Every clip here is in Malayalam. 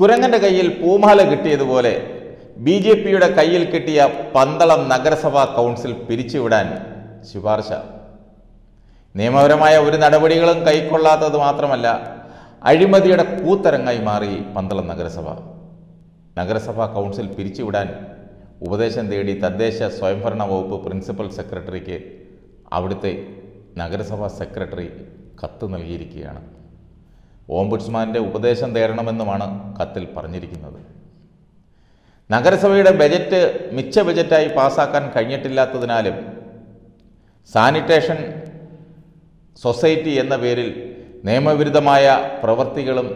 കുരങ്ങന്റെ കയ്യിൽ പൂമാല കിട്ടിയതുപോലെ ബി ജെ പിയുടെ കയ്യിൽ കിട്ടിയ പന്തളം നഗരസഭാ കൗൺസിൽ പിരിച്ചുവിടാൻ ശുപാർശ നിയമപരമായ ഒരു നടപടികളും കൈക്കൊള്ളാത്തത് മാത്രമല്ല അഴിമതിയുടെ കൂത്തരങ്ങായി മാറി പന്തളം നഗരസഭ നഗരസഭാ കൗൺസിൽ പിരിച്ചുവിടാൻ ഉപദേശം തേടി തദ്ദേശ സ്വയംഭരണ വകുപ്പ് പ്രിൻസിപ്പൽ സെക്രട്ടറിക്ക് അവിടുത്തെ നഗരസഭാ സെക്രട്ടറി കത്ത് നൽകിയിരിക്കുകയാണ് ഓംബുഡ്സ്മാൻ്റെ ഉപദേശം തേടണമെന്നുമാണ് കത്തിൽ പറഞ്ഞിരിക്കുന്നത് നഗരസഭയുടെ ബജറ്റ് മിച്ച ബജറ്റായി പാസാക്കാൻ കഴിഞ്ഞിട്ടില്ലാത്തതിനാലും സാനിറ്റേഷൻ സൊസൈറ്റി എന്ന പേരിൽ നിയമവിരുദ്ധമായ പ്രവൃത്തികളും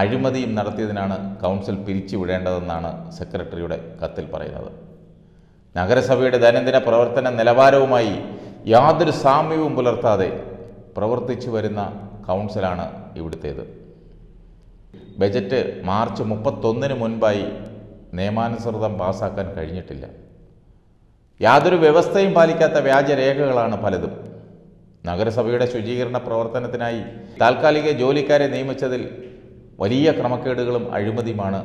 അഴിമതിയും നടത്തിയതിനാണ് കൗൺസിൽ പിരിച്ചുവിടേണ്ടതെന്നാണ് സെക്രട്ടറിയുടെ കത്തിൽ പറയുന്നത് നഗരസഭയുടെ ദൈനംദിന പ്രവർത്തന നിലവാരവുമായി യാതൊരു സാമ്യവും പുലർത്താതെ പ്രവർത്തിച്ചു വരുന്ന കൗൺസിലാണ് ഇവിടുത്തേത് ബജറ്റ് മാർച്ച് മുപ്പത്തൊന്നിന് മുൻപായി നിയമാനുസൃതം പാസ്സാക്കാൻ കഴിഞ്ഞിട്ടില്ല യാതൊരു വ്യവസ്ഥയും പാലിക്കാത്ത വ്യാജരേഖകളാണ് പലതും നഗരസഭയുടെ ശുചീകരണ പ്രവർത്തനത്തിനായി താൽക്കാലിക ജോലിക്കാരെ നിയമിച്ചതിൽ വലിയ ക്രമക്കേടുകളും അഴിമതിയുമാണ്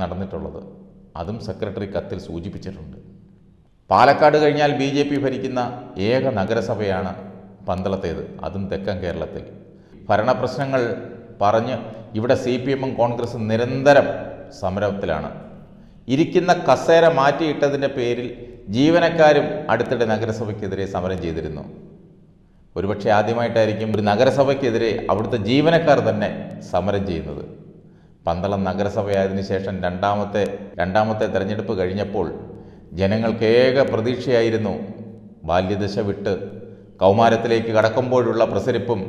നടന്നിട്ടുള്ളത് അതും സെക്രട്ടറി കത്തിൽ സൂചിപ്പിച്ചിട്ടുണ്ട് പാലക്കാട് കഴിഞ്ഞാൽ ബി ഭരിക്കുന്ന ഏക നഗരസഭയാണ് പന്തളത്തേത് അതും തെക്കൻ കേരളത്തിൽ ഭരണപ്രശ്നങ്ങൾ പറഞ്ഞ് ഇവിടെ സി പി എമ്മും കോൺഗ്രസും നിരന്തരം സമരത്തിലാണ് ഇരിക്കുന്ന കസേര മാറ്റിയിട്ടതിൻ്റെ പേരിൽ ജീവനക്കാരും അടുത്തിടെ നഗരസഭയ്ക്കെതിരെ സമരം ചെയ്തിരുന്നു ഒരുപക്ഷെ ആദ്യമായിട്ടായിരിക്കും ഒരു നഗരസഭയ്ക്കെതിരെ അവിടുത്തെ ജീവനക്കാർ തന്നെ സമരം ചെയ്യുന്നത് പന്തളം നഗരസഭയായതിനു ശേഷം രണ്ടാമത്തെ രണ്ടാമത്തെ തെരഞ്ഞെടുപ്പ് കഴിഞ്ഞപ്പോൾ ജനങ്ങൾക്ക് ഏക പ്രതീക്ഷയായിരുന്നു ബാല്യദശ വിട്ട് കൗമാരത്തിലേക്ക് കടക്കുമ്പോഴുള്ള പ്രസരിപ്പും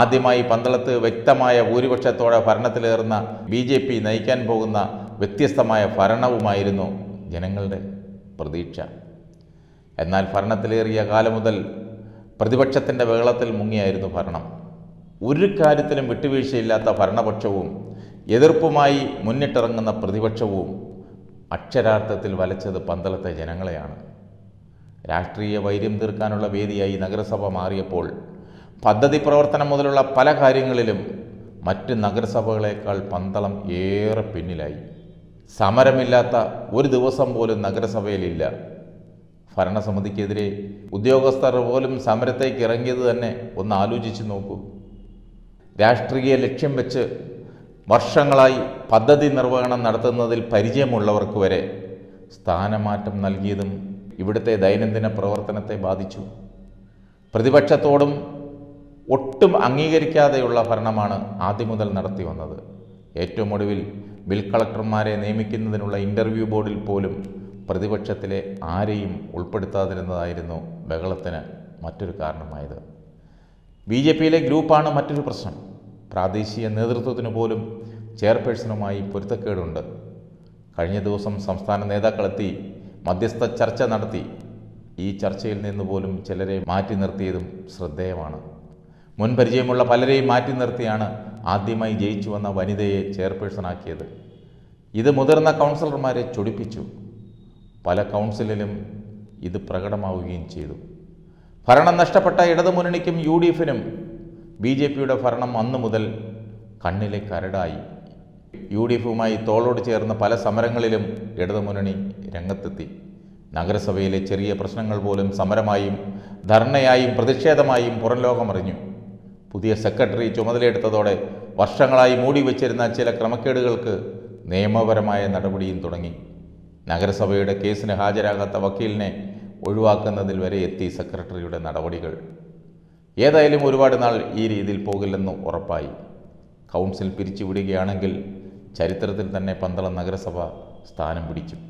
ആദ്യമായി പന്തളത്ത് വ്യക്തമായ ഭൂരിപക്ഷത്തോടെ ഭരണത്തിലേറുന്ന ബി ജെ പി നയിക്കാൻ പോകുന്ന വ്യത്യസ്തമായ ഭരണവുമായിരുന്നു ജനങ്ങളുടെ പ്രതീക്ഷ എന്നാൽ ഭരണത്തിലേറിയ കാലം മുതൽ പ്രതിപക്ഷത്തിൻ്റെ ബഹളത്തിൽ മുങ്ങിയായിരുന്നു ഭരണം ഒരു കാര്യത്തിലും വിട്ടുവീഴ്ചയില്ലാത്ത ഭരണപക്ഷവും എതിർപ്പുമായി മുന്നിട്ടിറങ്ങുന്ന പ്രതിപക്ഷവും അക്ഷരാർത്ഥത്തിൽ വലച്ചത് പന്തളത്തെ ജനങ്ങളെയാണ് രാഷ്ട്രീയ വൈര്യം തീർക്കാനുള്ള വേദിയായി നഗരസഭ മാറിയപ്പോൾ പദ്ധതി പ്രവർത്തനം മുതലുള്ള പല കാര്യങ്ങളിലും മറ്റ് നഗരസഭകളേക്കാൾ പന്തളം ഏറെ പിന്നിലായി സമരമില്ലാത്ത ഒരു ദിവസം പോലും നഗരസഭയിലില്ല ഭരണസമിതിക്കെതിരെ ഉദ്യോഗസ്ഥർ പോലും സമരത്തേക്ക് ഇറങ്ങിയത് തന്നെ ഒന്ന് ആലോചിച്ച് നോക്കൂ രാഷ്ട്രീയ ലക്ഷ്യം വെച്ച് വർഷങ്ങളായി പദ്ധതി നിർവഹണം നടത്തുന്നതിൽ പരിചയമുള്ളവർക്ക് വരെ സ്ഥാനമാറ്റം നൽകിയതും ഇവിടുത്തെ ദൈനംദിന പ്രവർത്തനത്തെ ബാധിച്ചു പ്രതിപക്ഷത്തോടും ഒട്ടും അംഗീകരിക്കാതെയുള്ള ഭരണമാണ് ആദ്യം മുതൽ നടത്തി വന്നത് ഏറ്റവും ഒടുവിൽ ബിൽ കളക്ടർമാരെ നിയമിക്കുന്നതിനുള്ള ഇൻ്റർവ്യൂ ബോർഡിൽ പോലും പ്രതിപക്ഷത്തിലെ ആരെയും ഉൾപ്പെടുത്താതിരുന്നതായിരുന്നു ബഹളത്തിന് മറ്റൊരു കാരണമായത് ബി ജെ പിയിലെ ഗ്രൂപ്പാണ് മറ്റൊരു പ്രശ്നം പ്രാദേശിക നേതൃത്വത്തിന് പോലും ചെയർപേഴ്സണുമായി പൊരുത്തക്കേടുണ്ട് കഴിഞ്ഞ ദിവസം സംസ്ഥാന നേതാക്കളെത്തി മധ്യസ്ഥ ചർച്ച നടത്തി ഈ ചർച്ചയിൽ നിന്ന് പോലും ചിലരെ മാറ്റി നിർത്തിയതും ശ്രദ്ധേയമാണ് മുൻപരിചയമുള്ള പലരെയും മാറ്റി നിർത്തിയാണ് ആദ്യമായി ജയിച്ചു വന്ന വനിതയെ ചെയർപേഴ്സണാക്കിയത് ഇത് മുതിർന്ന കൗൺസിലർമാരെ ചൊടിപ്പിച്ചു പല കൗൺസിലിലും ഇത് പ്രകടമാവുകയും ചെയ്തു ഭരണം നഷ്ടപ്പെട്ട ഇടതുമുന്നണിക്കും യു ഡി എഫിനും ബി ജെ പിയുടെ ഭരണം അന്നു മുതൽ കണ്ണിലെ കരടായി യു ഡി എഫുമായി തോളോട് ചേർന്ന പല സമരങ്ങളിലും ഇടതുമുന്നണി രംഗത്തെത്തി നഗരസഭയിലെ ചെറിയ പ്രശ്നങ്ങൾ പോലും സമരമായും ധർണയായും പ്രതിഷേധമായും പുറം ലോകമറിഞ്ഞു പുതിയ സെക്രട്ടറി ചുമതലയെടുത്തതോടെ വർഷങ്ങളായി മൂടി വച്ചിരുന്ന ചില ക്രമക്കേടുകൾക്ക് നിയമപരമായ നടപടിയും തുടങ്ങി നഗരസഭയുടെ കേസിന് ഹാജരാകാത്ത വക്കീലിനെ ഒഴിവാക്കുന്നതിൽ വരെ എത്തി സെക്രട്ടറിയുടെ നടപടികൾ ഏതായാലും ഒരുപാട് നാൾ ഈ രീതിയിൽ പോകില്ലെന്ന് ഉറപ്പായി കൗൺസിൽ പിരിച്ചുവിടുകയാണെങ്കിൽ ചരിത്രത്തിൽ തന്നെ പന്തളം നഗരസഭ സ്ഥാനം പിടിക്കും